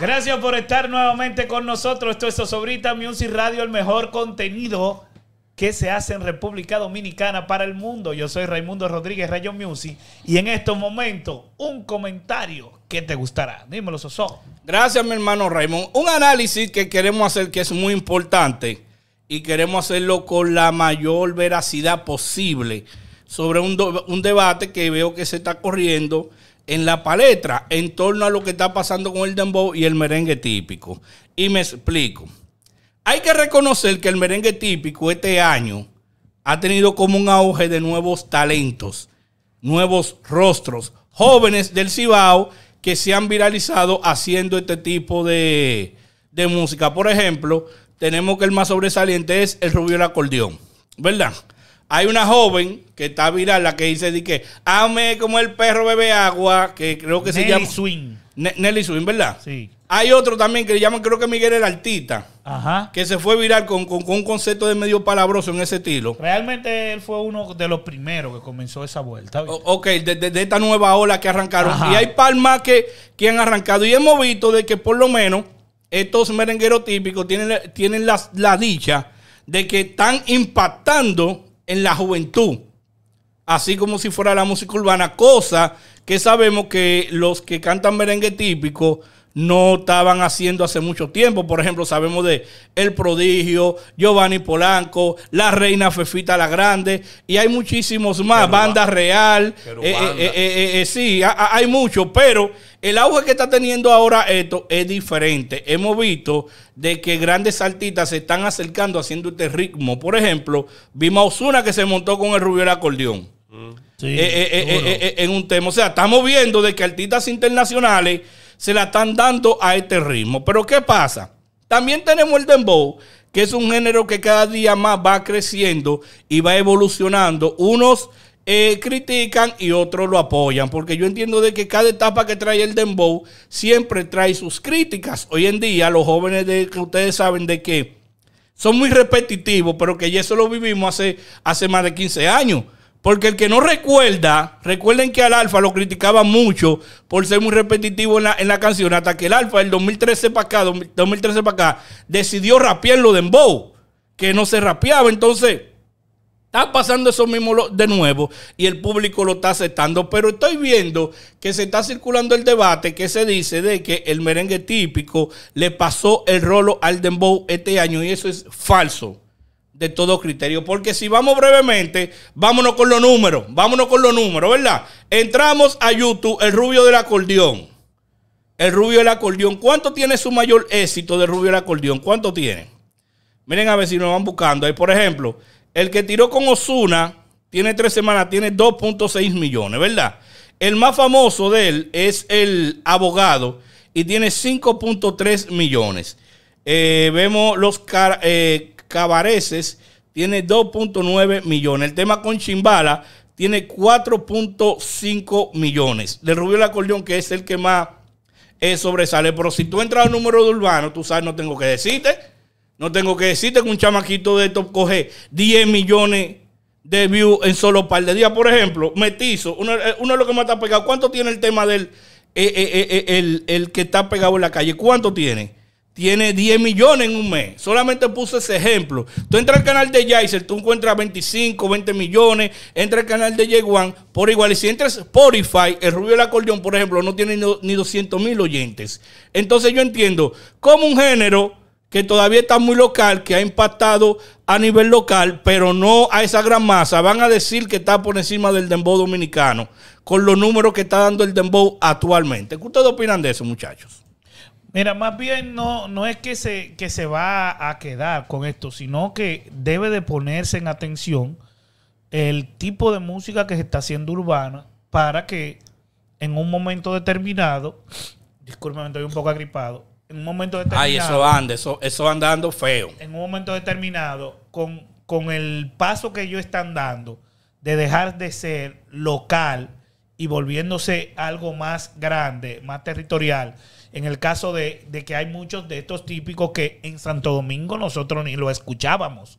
Gracias por estar nuevamente con nosotros. Esto es Sosobrita Music Radio, el mejor contenido que se hace en República Dominicana para el mundo. Yo soy Raimundo Rodríguez Rayo Music y en estos momentos un comentario que te gustará. Dímelo, Soso. Gracias, mi hermano Raimundo. Un análisis que queremos hacer que es muy importante y queremos hacerlo con la mayor veracidad posible sobre un, un debate que veo que se está corriendo en la palestra en torno a lo que está pasando con el dembow y el merengue típico. Y me explico. Hay que reconocer que el merengue típico este año ha tenido como un auge de nuevos talentos, nuevos rostros, jóvenes del Cibao que se han viralizado haciendo este tipo de, música. Por ejemplo, tenemos que el más sobresaliente es el Rubio el Acordeón, ¿verdad? Hay una joven que está viral, la que dice di que ame como el perro bebe agua, que creo que se llama. Swing. Nelly Swing, ¿verdad? Sí. Hay otro también que le llaman, creo que Miguel el Artista. Que se fue viral con, un concepto de medio palabroso en ese estilo. Realmente él fue uno de los primeros que comenzó esa vuelta. ok, de, esta nueva ola que arrancaron. Y hay palmas que, que han arrancado. Y hemos visto de que por lo menos estos merengueros típicos tienen, tienen la dicha de que están impactando en la juventud, así como si fuera la música urbana, cosa que sabemos que los que cantan merengue típico no estaban haciendo hace mucho tiempo. Por ejemplo, sabemos de El Prodigio, Giovanni Polanco, La Reina Fefita la Grande, y hay muchísimos más. Banda Real, eh, eh, eh, sí, hay muchos, pero el auge que está teniendo ahora esto es diferente. Hemos visto de que grandes artistas se están acercando haciendo este ritmo. Por ejemplo, vimos a que se montó con el Rubio el Acordeón. Mm. en un tema. O sea, estamos viendo de que artistas internacionales se la están dando a este ritmo. Pero ¿qué pasa? También tenemos el dembow, que es un género que cada día más va creciendo y va evolucionando. Unos eh, critican y otros lo apoyan, porque yo entiendo de que cada etapa que trae el dembow siempre trae sus críticas. Hoy en día los jóvenes de, que ustedes saben de que son muy repetitivos, pero que ya eso lo vivimos hace, hace más de 15 años porque el que no recuerda, recuerden que al Alfa lo criticaba mucho por ser muy repetitivo en la, canción, hasta que el Alfa el 2013 para acá, 2013 para acá, decidió lo de Dembow que no se rapeaba. Entonces, está pasando eso mismo de nuevo y el público lo está aceptando. Pero estoy viendo que se está circulando el debate que se dice de que el merengue típico le pasó el rolo al Dembow este año y eso es falso de todo criterio. Porque si vamos brevemente, vámonos con los números, vámonos con los números, ¿verdad? Entramos a YouTube, el rubio del acordeón. El rubio del acordeón. ¿Cuánto tiene su mayor éxito de rubio del acordeón? ¿Cuánto tiene? Miren a ver si nos van buscando. Ahí, por ejemplo, el que tiró con Osuna tiene tres semanas, tiene 2.6 millones, ¿verdad? El más famoso de él es el abogado y tiene 5.3 millones. Eh, vemos los eh, Cabareces tiene 2.9 millones. El tema con Chimbala tiene 4.5 millones. De Rubio el acordeón, que es el que más eh, sobresale. Pero si tú entras al número de urbano, tú sabes, no tengo que decirte. No tengo que decirte que un chamaquito de top coge 10 millones de views en solo par de días. Por ejemplo, Metizo, uno, eh, uno de los que más está pegado. ¿Cuánto tiene el tema del eh, el, el que está pegado en la calle? ¿Cuánto tiene? tiene 10 millones en un mes. Solamente puse ese ejemplo. Tú entras al canal de Jaiser, tú encuentras 25, 20 millones. Entra al canal de Yeguan, por igual. Y si entras Spotify, el Rubio del Acordeón, por ejemplo, no tiene ni 200 mil oyentes. Entonces yo entiendo como un género que todavía está muy local, que ha impactado a nivel local, pero no a esa gran masa. Van a decir que está por encima del dembow dominicano, con los números que está dando el dembow actualmente. ¿Qué ustedes opinan de eso, muchachos? Mira, más bien no, no es que se, que se va a quedar con esto, sino que debe de ponerse en atención el tipo de música que se está haciendo urbana para que en un momento determinado, discúlpeme, estoy un poco agripado, en un momento determinado... Ay, eso anda, eso, eso anda feo. En un momento determinado, con, con el paso que ellos están dando de dejar de ser local y volviéndose algo más grande, más territorial. En el caso de, que hay muchos de estos típicos que en Santo Domingo nosotros ni lo escuchábamos.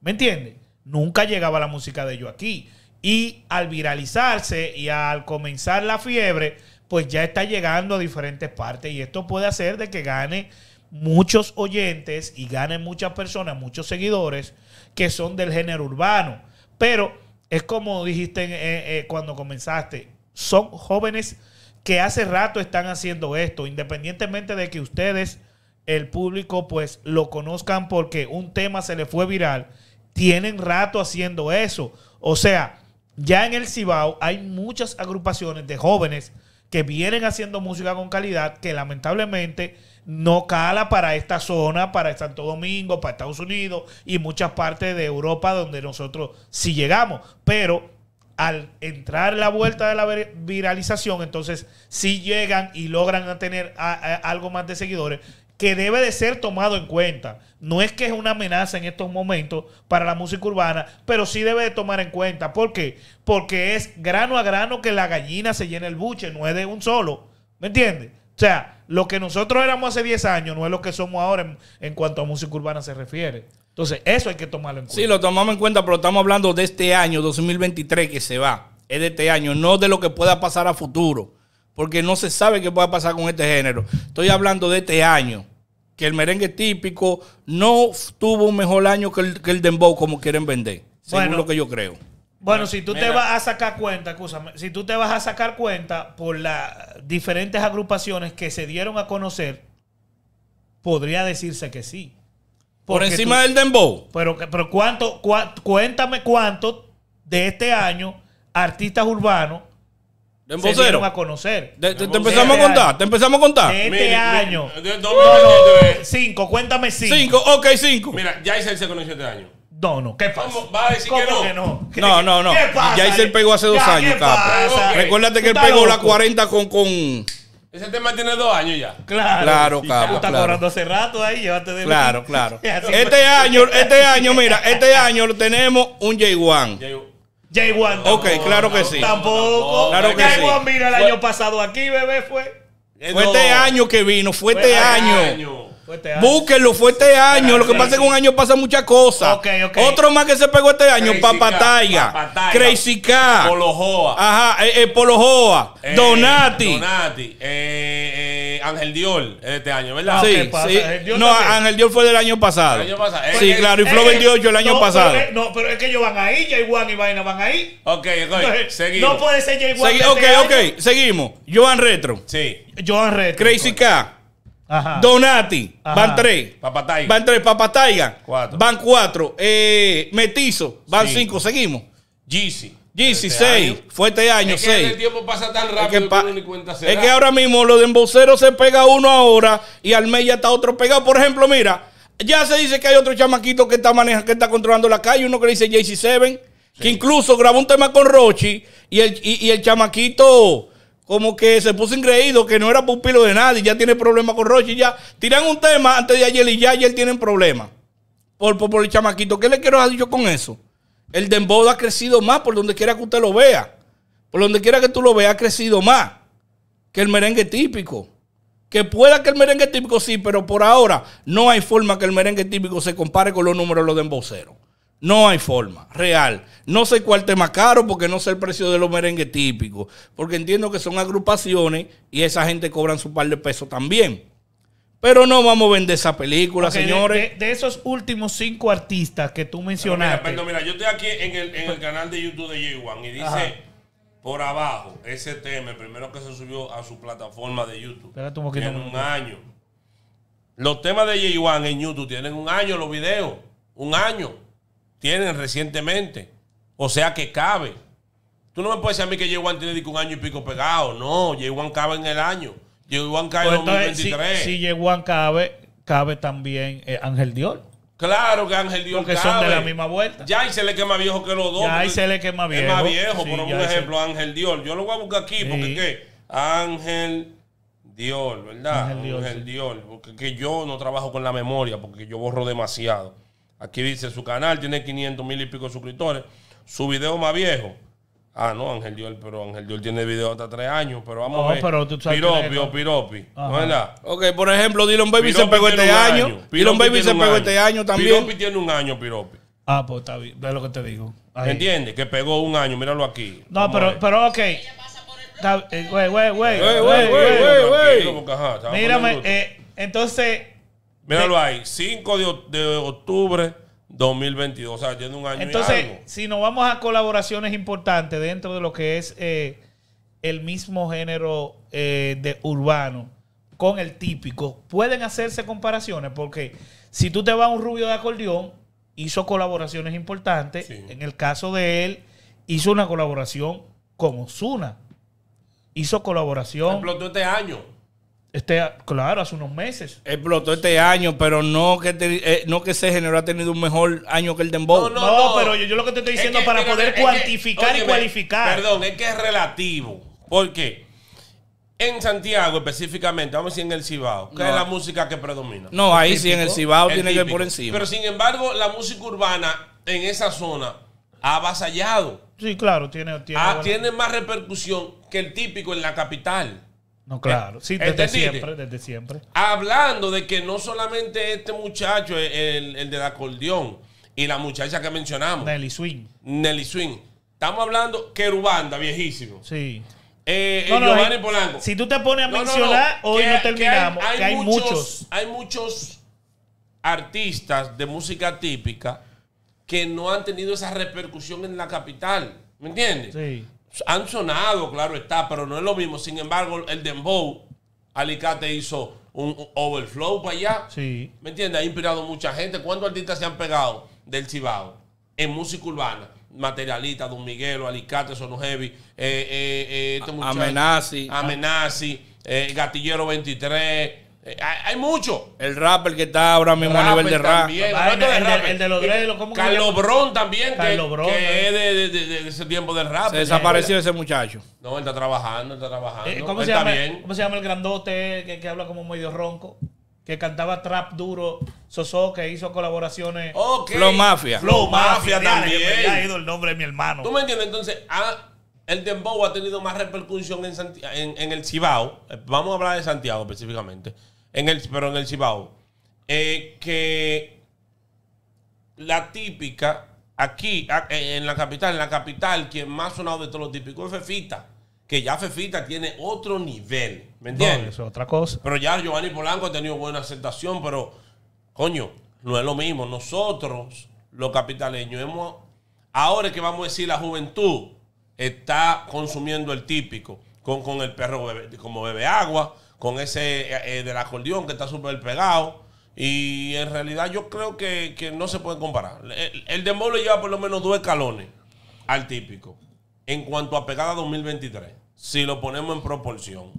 ¿Me entiendes? Nunca llegaba la música de ellos aquí. Y al viralizarse y al comenzar la fiebre, pues ya está llegando a diferentes partes. Y esto puede hacer de que gane muchos oyentes y gane muchas personas, muchos seguidores que son del género urbano. Pero es como dijiste eh, eh, cuando comenzaste, son jóvenes que hace rato están haciendo esto, independientemente de que ustedes, el público, pues lo conozcan porque un tema se le fue viral, tienen rato haciendo eso. O sea, ya en el Cibao hay muchas agrupaciones de jóvenes que vienen haciendo música con calidad que lamentablemente no cala para esta zona, para Santo Domingo, para Estados Unidos y muchas partes de Europa donde nosotros sí llegamos. Pero al entrar la vuelta de la viralización, entonces si llegan y logran tener algo más de seguidores que debe de ser tomado en cuenta. No es que es una amenaza en estos momentos para la música urbana, pero sí debe de tomar en cuenta. ¿Por qué? Porque es grano a grano que la gallina se llena el buche, no es de un solo. ¿Me entiendes? O sea, lo que nosotros éramos hace 10 años no es lo que somos ahora en cuanto a música urbana se refiere. Entonces, eso hay que tomarlo en cuenta. Sí, lo tomamos en cuenta, pero estamos hablando de este año 2023 que se va. Es de este año, no de lo que pueda pasar a futuro. Porque no se sabe qué pueda pasar con este género. Estoy hablando de este año. Que el merengue típico no tuvo un mejor año que el, que dembow, como quieren vender. Según lo que yo creo. Bueno, si tú te vas a sacar cuenta, escúchame, si tú te vas a sacar cuenta por las diferentes agrupaciones que se dieron a conocer, podría decirse que sí. Por encima del dembow. Pero, pero cuánto, cuéntame cuánto de este año artistas urbanos se dieron a conocer. te, empezamos a contar, te empezamos a contar. Este de este año. Mira, no, cinco, cuéntame cinco. Cinco, ok, cinco. Mira, ya hice se conoció este año. No, no, ¿qué pasa? ¿Cómo va a decir que, no? no? no, no, Ya hice el pego hace dos años, capo. Recuérdate que él pegó la 40 con, con ese tema tiene dos años ya. Claro. Claro, cabrón. Tú estás hace rato ahí, llévate de Claro, claro. este año, este año, mira, este año tenemos un J1. J1. ok, claro que sí. Tampoco. Claro que j sí. mira, el año pasado aquí, bebé, fue. Fue este año que vino, fue, este fue este año. Este Búsquenlo, fue este año. Lo que pasa es que un año pasa muchas cosas. Otro más que se pegó este año, Papataya, Crazy K, Polojoa. Ajá, eh, eh, Polojoa, eh, Donati. Donati, Ángel Dior este año, ¿verdad? Sí, pues, sí. Angel no, Ángel Dior fue del año pasado. sí, claro, y Flow 28 el año pasado. no, pero es que ellos van ahí, Jay Wan y Vaina van ahí. Ok, ok, seguimos. No puede ser Jay Wan. Este ok, ok, seguimos. Joan Retro. Sí. Joan Retro. Crazy K. Donati, van tres. Papataiga. Van tres, Papataiga. Cuatro. Van cuatro. Eh, Metizo, van cinco. Seguimos. Jeezy. Jeezy, este seis. Año. Fue este año, es seis. Que el tiempo pasa tan rápido es que, ahora mismo lo de emboceros se pega uno ahora y al mes ya está otro pegado. Por ejemplo, mira, ya se dice que hay otro chamaquito que está manejando, que está controlando la calle. Uno que le dice jay 7 Seven, que incluso grabó un tema con Rochi y el chamaquito como que se puso ingreído, que no era pupilo de nadie, ya tiene problemas con y ya tiran un tema antes de ayer y ya ayer tienen problemas por, por, el chamaquito. ¿Qué le quiero decir yo con eso? El dembow ha crecido más por donde quiera que usted lo vea. Por donde quiera que tú lo veas, ha crecido más que el merengue típico. Que pueda que el merengue típico sí, pero por ahora no hay forma que el merengue típico se compare con los números de los demboceros. No hay forma, real. No sé cuál tema caro porque no sé el precio de los merengues típicos, porque entiendo que son agrupaciones y esa gente cobran su par de pesos también. Pero no vamos a vender esa película, señores. De, esos últimos cinco artistas que tú mencionaste. mira, mira, yo estoy aquí en el, canal de YouTube de j y dice por abajo ese tema, el primero que se subió a su plataforma de YouTube. un Tienen un año. Los temas de j en YouTube tienen un año los videos. Un año tienen recientemente. O sea que cabe. Tú no me puedes decir a mí que J1 tiene un año y pico pegado. No, J1 cabe en el año. J1 cabe en el pues 2023. Si, si j cabe, cabe también eh, Ángel Dior. Claro que Ángel Dior Porque son de la misma vuelta. Ya y se le quema viejo que los dos. Ya y se le quema viejo. Es más viejo, por un ejemplo, Ángel Dior. Yo lo voy a buscar aquí porque ¿qué? Ángel Dior, ¿verdad? Ángel Dior. Ángel Dior. Porque que yo no trabajo con la memoria porque yo borro demasiado. Aquí dice, su canal tiene 500 mil y pico suscriptores. Su video más viejo. Ah, no, Ángel Dior, pero Ángel Dior tiene video hasta tres años, pero vamos a ver. Pero piropi o piropi. verdad? Ok, por ejemplo, Dylan Baby se este pegó este año. año. Dylan Baby se pegó este año también. Piropi tiene un año, Piropi. Ah, pues está bien, ve lo que te digo. ¿Me ¿Entiendes? Que pegó un año, míralo aquí. No, pero, pero ok. Eh, güey, güey, güey. Güey, güey, güey, Mírame, eh, entonces Míralo ahí, 5 de, de octubre 2022, o sea, tiene un año Entonces, si nos vamos a colaboraciones importantes dentro de lo que es eh, el mismo género eh, de urbano con el típico, pueden hacerse comparaciones porque si tú te vas a un rubio de acordeón, hizo colaboraciones importantes. En el caso de él, hizo una colaboración con Osuna. Hizo colaboración. tú este año. Este, claro, hace unos meses. Explotó este año, pero no que te, género eh, no que se generó ha tenido un mejor año que el Dembow. No, no, no, pero yo, lo que te estoy diciendo es para poder cuantificar y cualificar. Perdón, es que es relativo. Porque En Santiago específicamente, vamos a decir en el Cibao, que es la música que predomina. No, ahí sí en el Cibao tiene que por encima. Pero sin embargo, la música urbana en esa zona ha avasallado. Sí, claro, tiene tiene, ah, tiene más repercusión que el típico en la capital. No, claro. desde siempre, desde siempre. Hablando de que no solamente este muchacho, el, el del acordeón, y la muchacha que mencionamos. Nelly Swing. Nelly Swing. Estamos hablando Querubanda, viejísimo. Sí. Eh, eh, Giovanni eh, Polanco. Si tú te pones a mencionar, hoy no terminamos. hay, muchos, Hay muchos artistas de música típica que no han tenido esa repercusión en la capital. ¿Me entiendes? Sí. Han sonado, claro está, pero no es lo mismo. Sin embargo, el Dembow, Alicate hizo un overflow para allá. Sí. ¿Me entiendes? Ha inspirado mucha gente. ¿Cuántos artistas se han pegado del chivado? en música urbana? Materialista, Don Miguel, Alicate, Sono Heavy, eh, eh, eh este Amenazi. Amenazi, eh, Gatillero 23. Eh, hay mucho. El rapper que está ahora mismo a nivel de rap. el, de los como también, que, eh. es de, de, de, ese tiempo del rap. Se desapareció ese muchacho. No, él está trabajando, está trabajando. Eh, ¿cómo, se llama, el grandote que, habla como medio ronco? que cantaba trap duro, Sosó, que hizo colaboraciones. Okay. Flow Mafia. Flow Mafia, también. ha ido el nombre de mi hermano. ¿Tú me entiendes? Entonces, ah, el Dembow ha tenido más repercusión en, en, el Cibao. Vamos a hablar de Santiago específicamente pero en el Cibao, eh, que la típica, aquí, eh, en la capital, en la capital, quien más sonado de todos los típicos es Fefita. Que ya Fefita tiene otro nivel. ¿Me entiendes? es otra cosa. Pero ya Giovanni Polanco ha tenido buena aceptación, pero, coño, no es lo mismo. Nosotros, los capitaleños, hemos. Ahora es que vamos a decir la juventud está consumiendo el típico con, el perro como bebe agua, con ese de eh, eh, del acordeón que está súper pegado. Y en realidad yo creo que, no se puede comparar. El, el lleva por lo menos dos escalones al típico en cuanto a pegada 2023, si lo ponemos en proporción.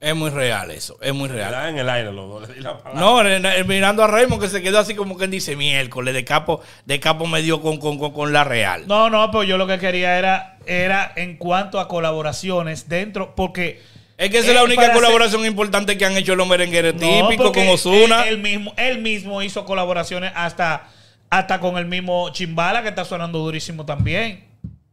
Es muy real eso, es muy real. en el aire los dos, No, mirando a Raymond que se quedó así como quien dice miércoles, de capo, de capo me dio con, con, con, con, la real. No, no, pero yo lo que quería era, era en cuanto a colaboraciones dentro, porque... Es que esa es la eh, única colaboración importante que han hecho los merengueros típicos con Osuna. Él, mismo, él mismo hizo colaboraciones hasta, hasta con el mismo Chimbala que está sonando durísimo también.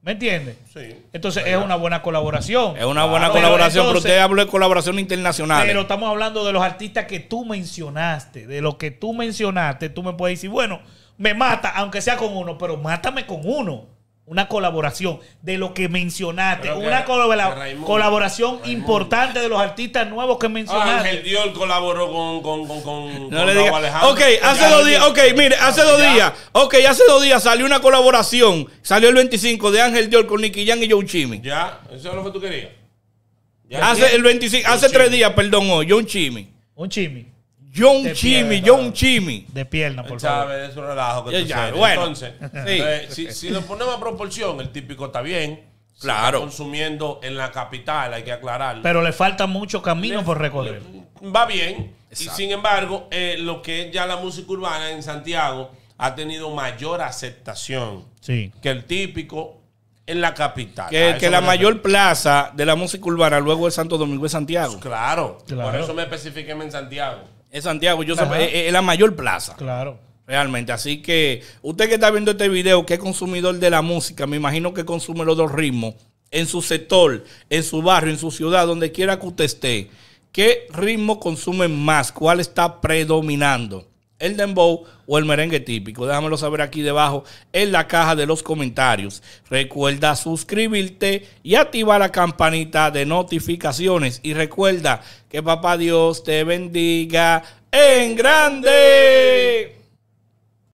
¿Me entiendes? Sí. Entonces es una buena colaboración. Es una buena colaboración, pero usted habló de colaboración internacional. Pero estamos hablando de los artistas que tú mencionaste, de lo que tú mencionaste. Tú me puedes decir, bueno, me mata, aunque sea con uno, pero mátame con uno una colaboración de lo que mencionaste, una colaboración importante de los artistas nuevos que ah, mencionaste. Ángel Dior colaboró con, con, no Ok, hace dos días, ok, mire, hace dos días, ok, hace dos días salió una colaboración, salió el 25 de Ángel Dior con Nicky Jan y John Chimi. Ya, eso es lo que tú querías. hace el 25, hace tres días, perdón, hoy, John Chimmy. Un Chimmy. John un Chimmy, John Chimmy. De pierna, por favor. ¿Sabes? Es un relajo que tú sabes. Bueno. Entonces, eh, si, lo ponemos a proporción, el típico está bien. Claro. Está consumiendo en la capital, hay que aclararlo. Pero le falta mucho camino por recorrer. va bien. Y sin embargo, eh, lo que ya la música urbana en Santiago ha tenido mayor aceptación que el típico en la capital. Que, la mayor plaza de la música urbana luego de Santo Domingo es Santiago. claro, claro, Por eso me especifiqué en Santiago. Es Santiago, yo es, la mayor plaza. Claro. Realmente, así que usted que está viendo este video, que es consumidor de la música, me imagino que consume los dos ritmos, en su sector, en su barrio, en su ciudad, donde quiera que usted esté, ¿qué ritmo consume más? ¿Cuál está predominando? el dembow o el merengue típico. Déjamelo saber aquí debajo en la caja de los comentarios. Recuerda suscribirte y activar la campanita de notificaciones. Y recuerda que papá Dios te bendiga en grande.